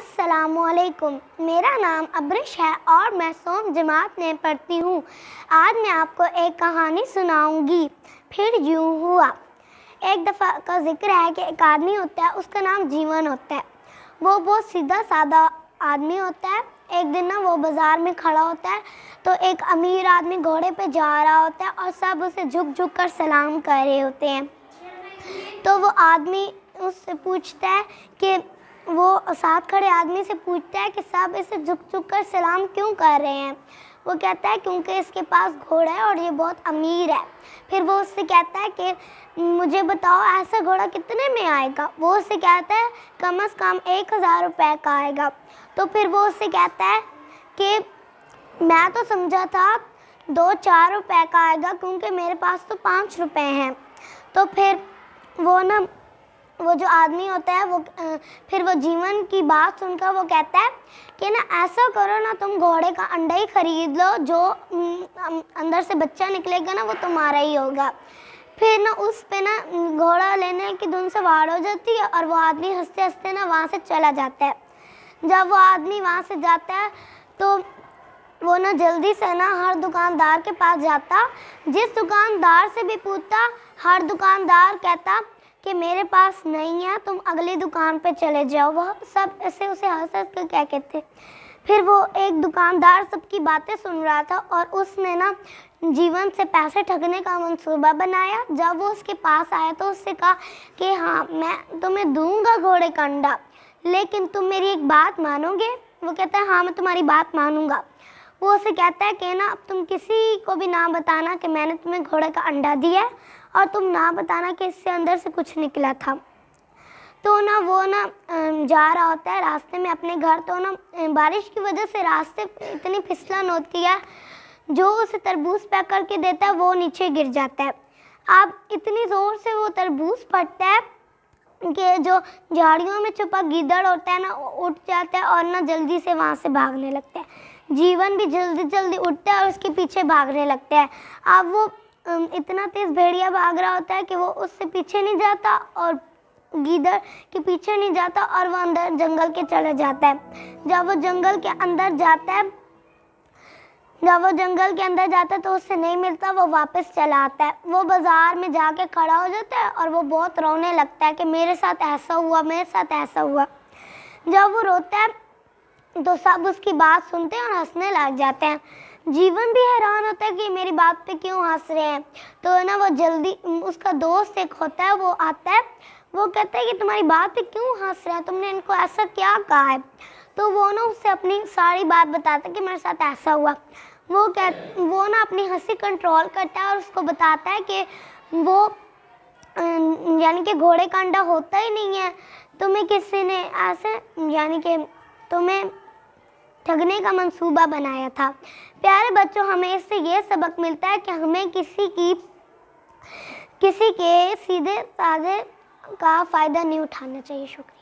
असलकुम मेरा नाम अब्रिश है और मैं सोम जमात में पढ़ती हूँ आज मैं आपको एक कहानी सुनाऊँगी फिर यूँ हुआ एक दफ़ा का जिक्र है कि एक आदमी होता है उसका नाम जीवन होता है वो बहुत सीधा सादा आदमी होता है एक दिन ना वो बाज़ार में खड़ा होता है तो एक अमीर आदमी घोड़े पे जा रहा होता है और सब उसे झुक झुक कर सलाम कर रहे होते हैं तो वो आदमी उससे पूछता है कि वो साथ खड़े आदमी से पूछता है कि साहब इसे झुक झुक कर सलाम क्यों कर रहे हैं वो कहता है क्योंकि इसके पास घोड़ा है और ये बहुत अमीर है फिर वो उससे कहता है कि मुझे बताओ ऐसा घोड़ा कितने में आएगा वो उससे कहता है कम अज़ कम एक हज़ार रुपये का आएगा तो फिर वो उससे कहता है कि मैं तो समझा था दो चार रुपये का आएगा क्योंकि मेरे पास तो पाँच रुपए हैं तो फिर वो ना वो जो आदमी होता है वो फिर वो जीवन की बात सुनकर वो कहता है कि ना ऐसा करो ना तुम घोड़े का अंडा ही खरीद लो जो अंदर से बच्चा निकलेगा ना वो तुम्हारा ही होगा फिर ना उस पे ना घोड़ा लेने की धुन से वार हो जाती है और वो आदमी हंसते हंसते ना वहाँ से चला जाता है जब वो आदमी वहाँ से जाता है तो वो ना जल्दी से ना हर दुकानदार के पास जाता जिस दुकानदार से भी पूछता हर दुकानदार कहता कि मेरे पास नहीं है तुम अगली दुकान पे चले जाओ वह सब ऐसे उसे हंस हंस कर क्या कहते फिर वो एक दुकानदार सबकी बातें सुन रहा था और उसने ना जीवन से पैसे ठगने का मंसूबा बनाया जब वो उसके पास आया तो उससे कहा कि हाँ मैं तुम्हें दूंगा घोड़े का अंडा लेकिन तुम मेरी एक बात मानोगे वो कहता है हाँ मैं तुम्हारी बात मानूंगा वो उसे कहता है कि ना अब तुम किसी को भी ना बताना कि मैंने तुम्हें घोड़े का अंडा दिया है और तुम ना बताना कि इससे अंदर से कुछ निकला था तो ना वो ना जा रहा होता है रास्ते में अपने घर तो ना बारिश की वजह से रास्ते इतनी फिसलन होती है जो उसे तरबूज पैक करके देता है वो नीचे गिर जाता है अब इतनी ज़ोर से वो तरबूज फटता है कि जो झाड़ियों में छुपा गिदड़ होता है ना उठ जाता है और ना जल्दी से वहाँ से भागने लगता है जीवन भी जल्दी जल्दी उठता है और उसके पीछे भागने लगता है अब वो इतना तेज़ भेड़िया भाग रहा होता है कि वो उससे पीछे नहीं जाता और गीदड़ के पीछे नहीं जाता और वह अंदर जंगल के चले जाता है जब वो जंगल के अंदर जाता है जब वो जंगल के अंदर जाता है तो उससे नहीं मिलता वो वापस चला आता है वो बाज़ार में जाके खड़ा हो जाता है और वो बहुत रोने लगता है कि मेरे साथ ऐसा हुआ मेरे साथ ऐसा हुआ जब वो रोता है तो सब उसकी बात सुनते हैं और हंसने लग जाते हैं जीवन भी हैरान होता है कि मेरी बात पे क्यों हंस रहे हैं तो ना वो जल्दी उसका दोस्त एक होता है वो आता है वो कहता है कि तुम्हारी बात पे क्यों हंस रहे हैं तुमने इनको ऐसा क्या कहा है तो वो ना उससे अपनी सारी बात बताता है कि मेरे साथ ऐसा हुआ वो कह वो ना अपनी हंसी कंट्रोल करता है और उसको बताता है कि वो यानी कि घोड़े का अंडा होता ही नहीं है तुम्हें किसी ने ऐसे यानी कि तुम्हें ठगने का मंसूबा बनाया था प्यारे बच्चों हमें इससे ये सबक मिलता है कि हमें किसी की किसी के सीधे साधे का फ़ायदा नहीं उठाना चाहिए शुक्रिया